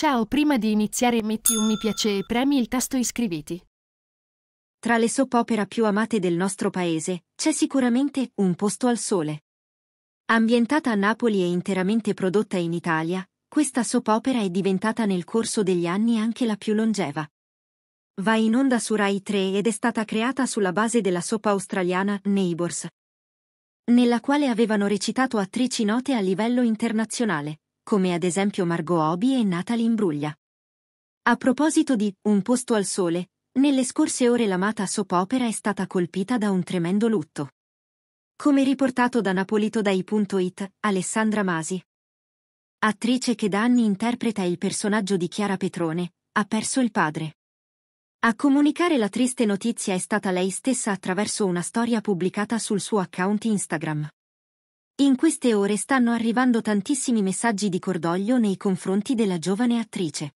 Ciao, prima di iniziare metti un mi piace e premi il tasto iscriviti. Tra le soap opera più amate del nostro paese, c'è sicuramente Un posto al sole. Ambientata a Napoli e interamente prodotta in Italia, questa soap opera è diventata nel corso degli anni anche la più longeva. Va in onda su Rai 3 ed è stata creata sulla base della soap australiana Neighbors, nella quale avevano recitato attrici note a livello internazionale, come ad esempio Margot Obi e Natalie Imbruglia. A proposito di Un posto al sole, nelle scorse ore l'amata opera è stata colpita da un tremendo lutto. Come riportato da napolitodai.it, Alessandra Masi. Attrice che da anni interpreta il personaggio di Chiara Petrone, ha perso il padre. A comunicare la triste notizia è stata lei stessa attraverso una storia pubblicata sul suo account Instagram. In queste ore stanno arrivando tantissimi messaggi di cordoglio nei confronti della giovane attrice.